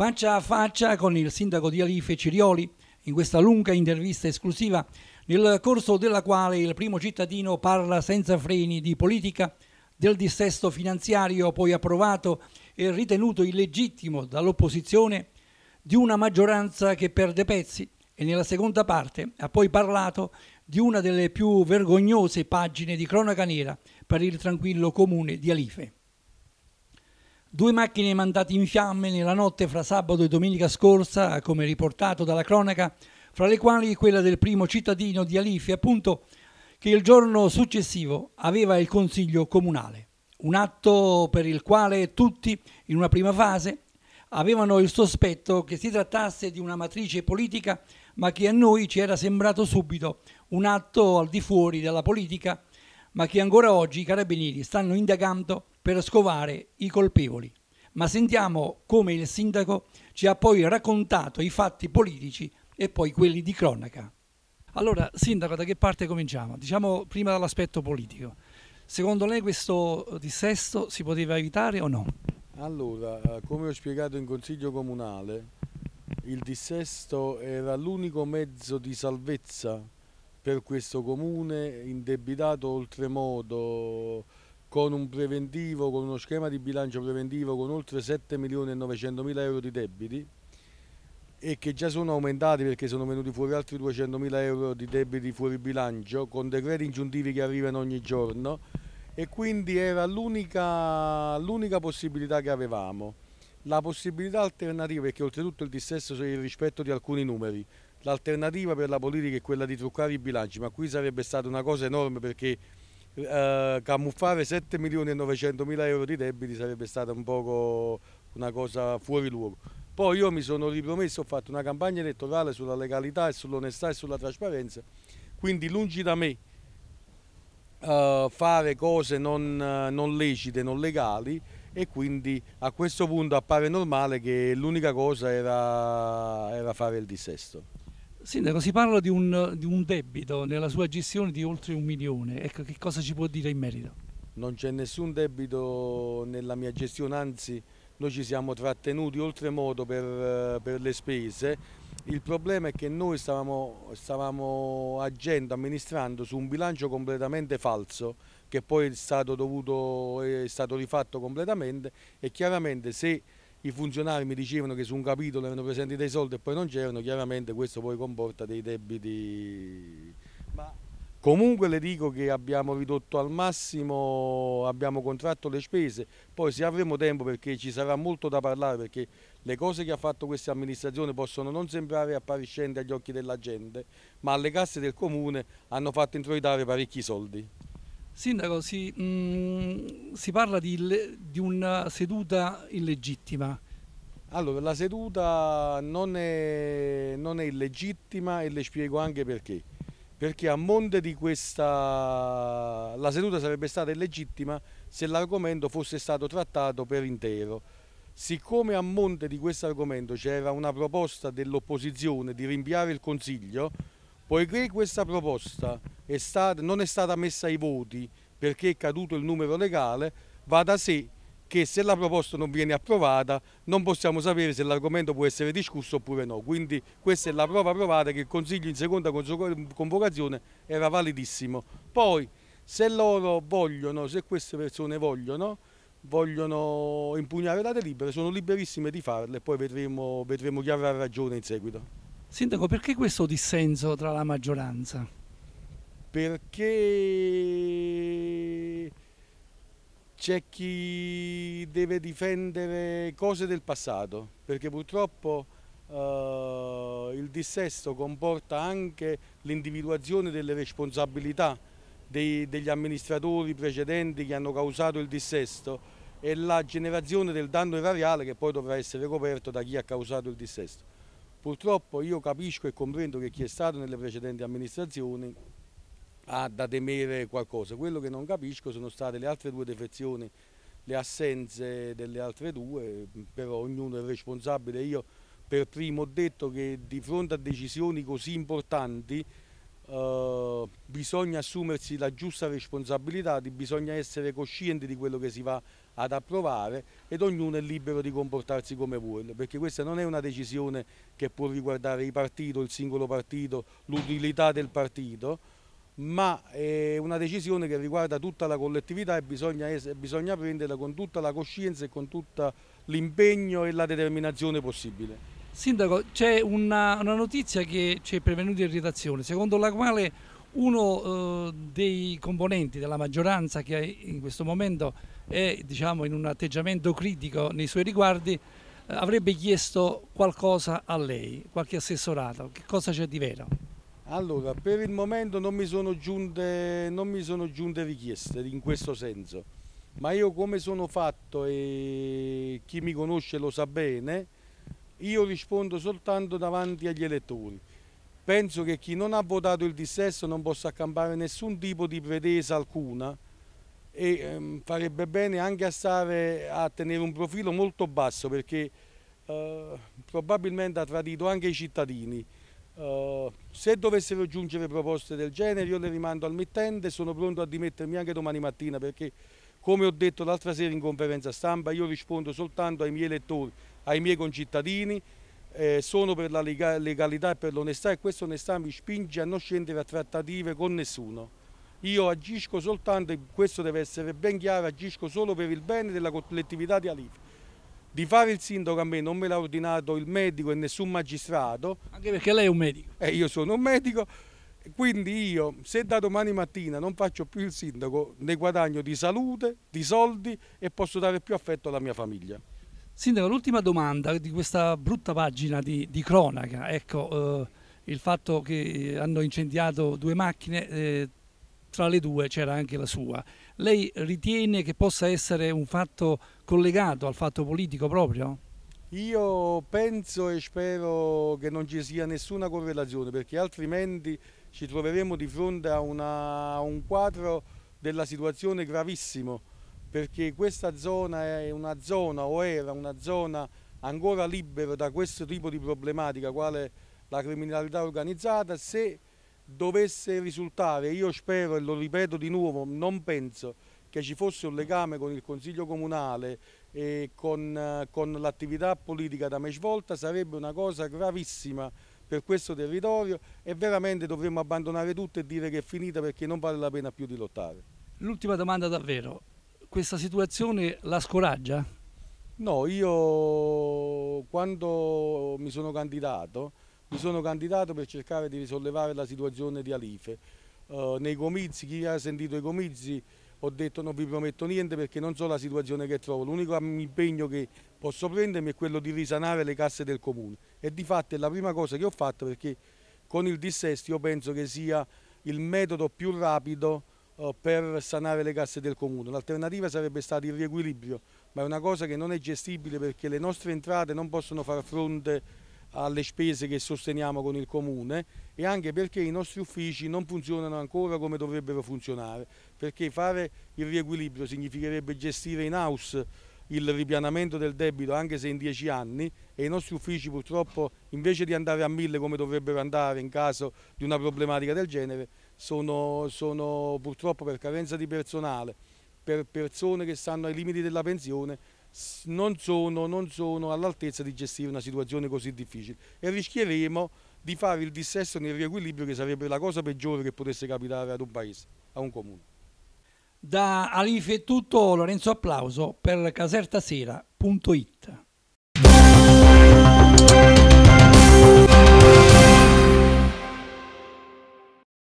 Faccia a faccia con il sindaco di Alife Cirioli, in questa lunga intervista esclusiva, nel corso della quale il primo cittadino parla senza freni di politica, del dissesto finanziario poi approvato e ritenuto illegittimo dall'opposizione, di una maggioranza che perde pezzi e nella seconda parte ha poi parlato di una delle più vergognose pagine di cronaca nera per il tranquillo comune di Alife. Due macchine mandate in fiamme nella notte fra sabato e domenica scorsa, come riportato dalla cronaca, fra le quali quella del primo cittadino di Alifi, appunto, che il giorno successivo aveva il consiglio comunale. Un atto per il quale tutti, in una prima fase, avevano il sospetto che si trattasse di una matrice politica, ma che a noi ci era sembrato subito un atto al di fuori della politica, ma che ancora oggi i carabinieri stanno indagando per scovare i colpevoli, ma sentiamo come il sindaco ci ha poi raccontato i fatti politici e poi quelli di cronaca. Allora, sindaco, da che parte cominciamo? Diciamo prima dall'aspetto politico. Secondo lei questo dissesto si poteva evitare o no? Allora, eh, come ho spiegato in consiglio comunale, il dissesto era l'unico mezzo di salvezza per questo comune indebitato oltremodo con un preventivo, con uno schema di bilancio preventivo con oltre 7 milioni e 900 mila euro di debiti e che già sono aumentati perché sono venuti fuori altri 200 mila euro di debiti fuori bilancio con decreti ingiuntivi che arrivano ogni giorno e quindi era l'unica possibilità che avevamo. La possibilità alternativa perché oltretutto il dissesso sia il rispetto di alcuni numeri. L'alternativa per la politica è quella di truccare i bilanci, ma qui sarebbe stata una cosa enorme perché eh, camuffare 7 milioni e 900 mila euro di debiti sarebbe stata un poco una cosa fuori luogo. Poi io mi sono ripromesso, ho fatto una campagna elettorale sulla legalità e sull'onestà e sulla trasparenza, quindi lungi da me eh, fare cose non, eh, non lecite, non legali e quindi a questo punto appare normale che l'unica cosa era, era fare il dissesto. Sindaco, si parla di un, di un, debito nella sua gestione di oltre un milione, ecco che cosa ci può dire in merito? Non c'è nessun debito nella mia gestione, anzi noi ci siamo trattenuti oltremodo per, eh, per le spese, il problema è che noi stavamo, stavamo agendo, amministrando su un bilancio completamente falso che poi è stato, dovuto, è stato rifatto completamente e chiaramente se i funzionari mi dicevano che su un capitolo erano presenti dei soldi e poi non c'erano, chiaramente questo poi comporta dei debiti. Ma comunque le dico che abbiamo ridotto al massimo, abbiamo contratto le spese, poi se avremo tempo perché ci sarà molto da parlare perché le cose che ha fatto questa amministrazione possono non sembrare appariscenti agli occhi della gente, ma alle casse del comune hanno fatto introitare parecchi soldi. Sindaco, si, mh, mm, si parla di, di, una seduta illegittima. Allora, la seduta non è, non è, illegittima e le spiego anche perché. Perché a monte di questa... la seduta sarebbe stata illegittima se l'argomento fosse stato trattato per intero. Siccome a monte di questo argomento c'era una proposta dell'opposizione di rinviare il Consiglio, Poiché questa proposta è stata, non è stata messa ai voti perché è caduto il numero legale, va da sé che se la proposta non viene approvata non possiamo sapere se l'argomento può essere discusso oppure no. Quindi questa è la prova provata che il Consiglio in seconda convocazione era validissimo. Poi se loro vogliono, se queste persone vogliono, vogliono impugnare la delibera, sono liberissime di farle, poi vedremo, vedremo chi avrà ragione in seguito. Sindaco, perché questo dissenso tra la maggioranza? Perché c'è chi deve difendere cose del passato, perché purtroppo eh, il dissesto comporta anche l'individuazione delle responsabilità dei, degli amministratori precedenti che hanno causato il dissesto e la generazione del danno erariale che poi dovrà essere coperto da chi ha causato il dissesto. Purtroppo io capisco e comprendo che chi è stato nelle precedenti amministrazioni ha da temere qualcosa. Quello che non capisco sono state le altre due defezioni, le assenze delle altre due, però ognuno è responsabile. Io per primo ho detto che di fronte a decisioni così importanti eh, bisogna assumersi la giusta responsabilità, bisogna essere coscienti di quello che si va ad approvare ed ognuno è libero di comportarsi come vuole, perché questa non è una decisione che può riguardare i partiti, il singolo partito, l'utilità del partito, ma è una decisione che riguarda tutta la collettività e bisogna, bisogna prenderla con tutta la coscienza e con tutto l'impegno e la determinazione possibile. Sindaco, c'è una, una, notizia che ci è prevenuta in redazione, secondo la quale uno eh, dei componenti della maggioranza che in questo momento è diciamo, in un atteggiamento critico nei suoi riguardi eh, avrebbe chiesto qualcosa a lei, qualche assessorato, che cosa c'è di vero? Allora, per il momento non mi, giunte, non mi sono giunte, richieste in questo senso, ma io come sono fatto e chi mi conosce lo sa bene, io rispondo soltanto davanti agli elettori penso che chi non ha votato il dissesto non possa accampare nessun tipo di pretesa alcuna e ehm, farebbe bene anche a, stare, a tenere un profilo molto basso perché eh, probabilmente ha tradito anche i cittadini. Eh, se dovessero giungere proposte del genere io le rimando al mittente, sono pronto a dimettermi anche domani mattina perché come ho detto l'altra sera in conferenza stampa io rispondo soltanto ai miei elettori, ai miei concittadini eh, sono per la legalità e per l'onestà e questa onestà mi spinge a non scendere a trattative con nessuno. Io agisco soltanto, e questo deve essere ben chiaro, agisco solo per il bene della collettività di Alife. Di fare il sindaco a me non me l'ha ordinato il medico e nessun magistrato. Anche perché lei è un medico. E eh, io sono un medico, quindi io se da domani mattina non faccio più il sindaco ne guadagno di salute, di soldi e posso dare più affetto alla mia famiglia. Sindaco, l'ultima domanda di questa brutta pagina di, di cronaca, ecco eh, il fatto che hanno incendiato due macchine, eh, tra le due c'era anche la sua. Lei ritiene che possa essere un fatto collegato al fatto politico proprio? Io penso e spero che non ci sia nessuna correlazione perché altrimenti ci troveremo di fronte a, una, a un quadro della situazione gravissimo perché questa zona è una zona o era una zona ancora libera da questo tipo di problematica quale la criminalità organizzata se dovesse risultare, io spero e lo ripeto di nuovo, non penso che ci fosse un legame con il Consiglio Comunale e con, con l'attività politica da me svolta sarebbe una cosa gravissima per questo territorio e veramente dovremmo abbandonare tutto e dire che è finita perché non vale la pena più di lottare. L'ultima domanda davvero, questa situazione la scoraggia? No, io quando mi sono candidato, mi sono candidato per cercare di risollevare la situazione di Alife. Eh, nei comizi, chi ha sentito i comizi, ho detto non vi prometto niente perché non so la situazione che trovo, l'unico impegno che posso prendermi è quello di risanare le casse del comune e di fatto è la prima cosa che ho fatto perché con il dissesto io penso che sia il metodo più rapido eh, per sanare le casse del comune. L'alternativa sarebbe stato il riequilibrio, ma è una cosa che non è gestibile perché le nostre entrate non possono far fronte alle spese che sosteniamo con il comune e anche perché i nostri uffici non funzionano ancora come dovrebbero funzionare, perché fare il riequilibrio significherebbe gestire in house il ripianamento del debito anche se in dieci anni e i nostri uffici purtroppo invece di andare a mille come dovrebbero andare in caso di una problematica del genere sono, sono purtroppo per carenza di personale, per persone che stanno ai limiti della pensione, non sono, sono all'altezza di gestire una situazione così difficile e rischieremo di fare il dissesto nel riequilibrio che sarebbe la cosa peggiore che potesse capitare ad un paese, a un comune. Da Alife è tutto, Lorenzo Applauso per casertasera.it